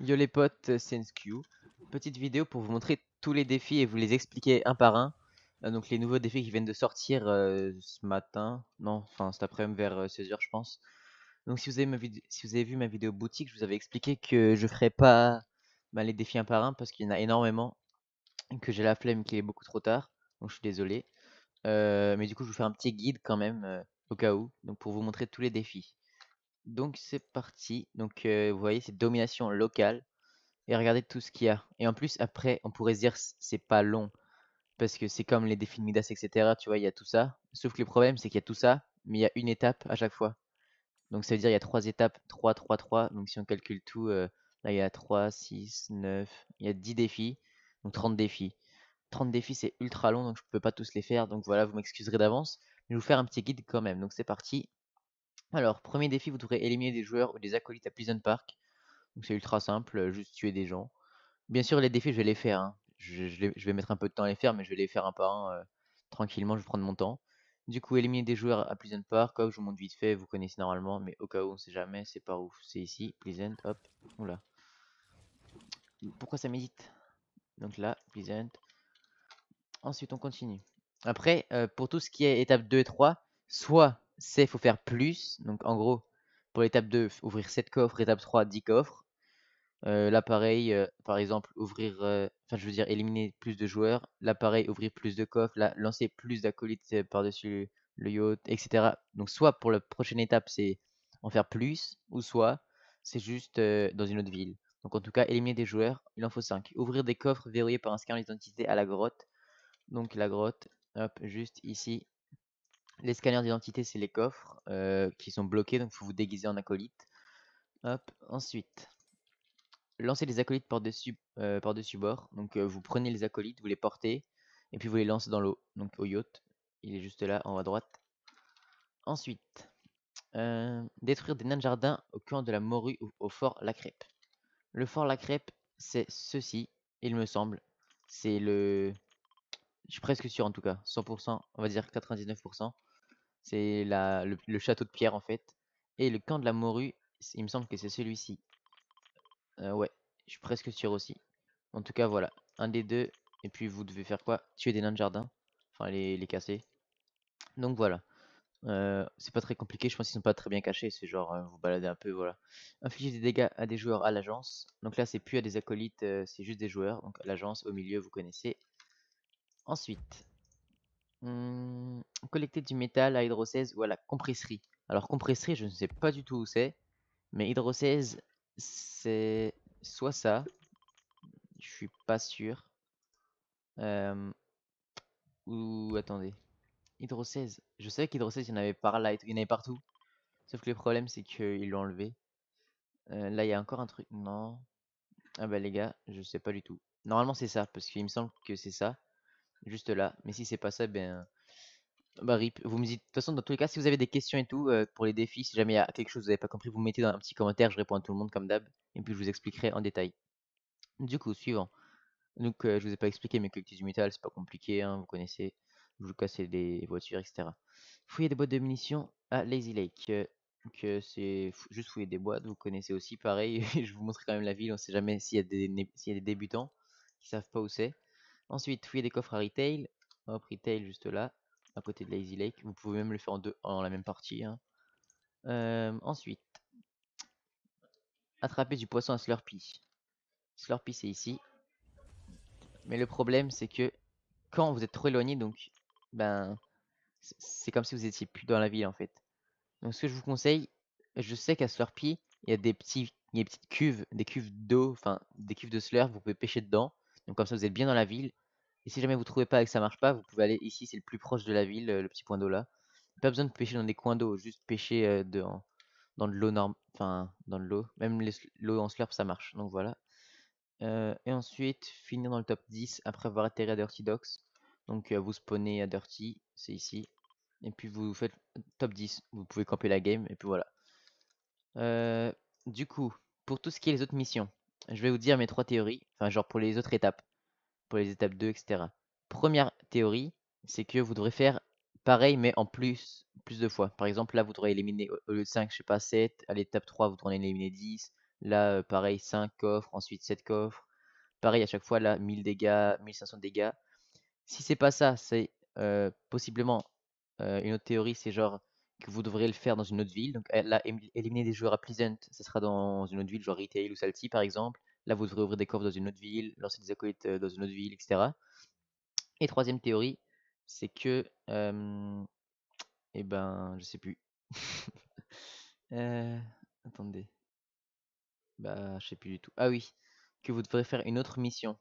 Yo les potes, euh, c'est Petite vidéo pour vous montrer tous les défis et vous les expliquer un par un. Euh, donc les nouveaux défis qui viennent de sortir euh, ce matin, non, enfin cet après-midi vers 16h je pense. Donc si vous, avez si vous avez vu ma vidéo boutique, je vous avais expliqué que je ferai pas bah, les défis un par un parce qu'il y en a énormément, que j'ai la flemme qu'il est beaucoup trop tard, donc je suis désolé. mais du coup je vous fais un petit guide quand même, au cas où, donc pour vous montrer tous les défis. Donc c'est parti. Donc euh, vous voyez, c'est domination locale. Et regardez tout ce qu'il y a. Et en plus, après, on pourrait se dire c'est pas long. Parce que c'est comme les défis de Midas, etc. Tu vois, il y a tout ça. Sauf que le problème, c'est qu'il y a tout ça, mais il y a une étape à chaque fois. Donc ça veut dire il y a trois étapes, 3, 3, 3. Donc si on calcule tout, euh, là il y a 3, 6, 9, il y a 10 défis. Donc 30 défis. 30 défis, c'est ultra long, donc je peux pas tous les faire. Donc voilà, vous m'excuserez d'avance. Mais je vais vous faire un petit guide quand même. Donc c'est parti. Alors, premier défi, vous devrez éliminer des joueurs ou des acolytes à Pleasant Park. Donc c'est ultra simple, euh, juste tuer des gens. Bien sûr, les défis, je vais les faire. Hein. Je, vais mettre un peu de temps à les faire, mais je vais les faire un par un. Euh, tranquillement, je vais prendre mon temps. Du coup, éliminer des joueurs à Pleasant Park. Hop, je vous montre vite fait, vous connaissez normalement, mais au cas où on sait jamais, c'est par où C'est ici, Pleasant, hop, oula. Pourquoi ça médite Donc là, Pleasant. Ensuite, on continue. Après, euh, pour tout ce qui est étape 2 et 3, soit c'est faut faire plus. Donc en gros, pour l'étape 2, ouvrir 7 coffres, étape 3, 10 coffres. Euh, l'appareil, euh, par exemple, ouvrir, euh, enfin je veux dire éliminer plus de joueurs, l'appareil ouvrir plus de coffres, Là, lancer plus d'acolytes par-dessus le yacht, etc. Donc soit pour la prochaine étape c'est en faire plus, ou soit c'est juste dans une autre ville. Donc en tout cas, éliminer des joueurs, il en faut 5. Ouvrir des coffres verrouillés par un scan d'identité à la grotte. Donc la grotte, hop, juste ici, les scanners d'identité, c'est les coffres euh, qui sont bloqués, donc il faut vous déguiser en acolyte. Hop, ensuite, lancez les acolytes par-dessus euh, bord. Donc euh, vous prenez les acolytes, vous les portez, et puis vous les lancez dans l'eau, donc au yacht. Il est juste là, en haut à droite. Ensuite, détruire des nains de jardin au camp de la morue ou au fort La Crêpe. Le fort La Crêpe, c'est ceci, il me semble. C'est le... Je suis presque sûr en tout cas, 100%, on va dire 99%. C'est le, le, château de pierre en fait. Et le camp de la morue, il me semble que c'est celui-ci. Euh, ouais, je suis presque sûr aussi. En tout cas, voilà. Un des deux. Et puis vous devez faire quoi Tuer des nains de jardin. Enfin, les, casser. Donc voilà. Euh, c'est pas très compliqué, je pense qu'ils sont pas très bien cachés, c'est genre euh, vous baladez un peu, voilà. Infliger des dégâts à des joueurs à l'agence. Donc là c'est plus à des acolytes, c'est juste des joueurs. Donc l'agence au milieu vous connaissez. Ensuite, Mmh, collecter du métal à hydrocèse ou à la compresserie. Alors compresserie, je ne sais pas du tout où c'est, mais hydrocèse, c'est soit ça, je suis pas sûr, ou attendez, 16, je savais qu'hydrocèse, il y en avait par là, il y en avait partout, sauf que le problème c'est qu'ils l'ont enlevé. Euh, là, il y a encore un truc, non, ah bah les gars, je sais pas du tout. Normalement c'est ça, parce qu'il me semble que c'est ça juste là. Mais si c'est pas ça, ben. Bah, rip. Vous me dites, de toute façon, dans tous les cas, si vous avez des questions et tout, euh, pour les défis, si jamais il y a quelque chose que vous n'avez pas compris, vous mettez dans un petit commentaire, je réponds à tout le monde comme d'hab, et puis je vous expliquerai en détail. Du coup, suivant. Donc, euh, je vous ai pas expliqué, mais du Mutal, c'est pas compliqué, hein, vous connaissez. Vous cassez des voitures, etc. Fouiller des boîtes de munitions à Lazy Lake. Que euh, donc, c'est juste fouiller des boîtes, vous connaissez aussi, pareil. je vous montre quand même la ville, on sait jamais s'il y, des, y a des débutants qui savent pas où c'est. Ensuite, fouiller des coffres à retail. Hop, retail juste là, à côté de Lazy Lake. Vous pouvez même le faire en, deux, en la même partie. Hein. Euh, ensuite, attraper du poisson à Slurpee. Slurpee, c'est ici. Mais le problème, c'est que quand vous êtes trop éloigné, donc, ben, c'est comme si vous étiez plus dans la ville en fait. Donc, ce que je vous conseille, je sais qu'à Slurpee, il y a des petits, petites cuves, des cuves d'eau, enfin, des cuves de slurp, vous pouvez pêcher dedans. Donc comme ça, vous êtes bien dans la ville. Et si jamais vous trouvez pas et que ça marche pas, vous pouvez aller ici, c'est le plus proche de la ville, euh, le petit point d'eau là. Pas besoin de pêcher dans des coins d'eau, juste pêcher euh, dans de l'eau norme, enfin dans de l'eau. Même l'eau en slurp, ça marche. Donc voilà. Euh, et ensuite, finir dans le top 10 après avoir atterri à Dirty Docks. Donc vous spawnez à Dirty, c'est ici. Et puis vous faites top 10, vous pouvez camper la game, et puis voilà. du coup, pour tout ce qui est les autres missions, je vais vous dire mes trois théories, enfin genre pour les autres étapes, pour les étapes 2, etc. Première théorie, c'est que vous devrez faire pareil mais en plus, plus de fois. Par exemple, là vous devrez éliminer au lieu de 5, je sais pas, 7, à l'étape 3 vous devrez éliminer 10, là euh, pareil 5 coffres, ensuite 7 coffres, pareil à chaque fois là 1000 dégâts, 1500 dégâts. Si c'est pas ça, c'est euh, possiblement euh, une autre théorie, c'est genre que vous devrez le faire dans une autre ville. Donc eh, là, éliminer des joueurs à Pleasant, ce sera dans une autre ville, genre Retail ou Salty par exemple. Là, vous devrez ouvrir des coffres dans une autre ville, lancer des acolytes euh, dans une autre ville, etc. Et troisième théorie, c'est que. eh ben, je sais plus. Euh, attendez. Bah, je sais plus du tout. Ah oui, que vous devrez faire une autre mission,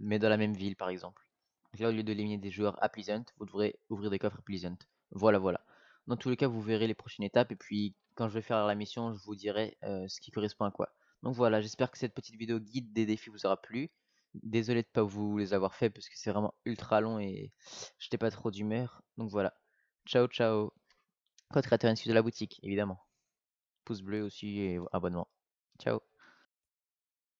mais dans la même ville par exemple. Donc là, au lieu d'éliminer des joueurs à Pleasant, vous devrez ouvrir des coffres à Pleasant. Voilà, voilà. Dans tous les cas, vous verrez les prochaines étapes et puis quand je vais faire la mission, je vous dirai ce qui correspond à quoi. Donc voilà, j'espère que cette petite vidéo guide des défis vous aura plu. Désolé de ne pas vous les avoir fait parce que c'est vraiment ultra long et j'étais pas trop d'humeur. Donc voilà. Ciao ciao. Code créateur de la boutique, évidemment. Pouce bleu aussi et abonnement. Ciao.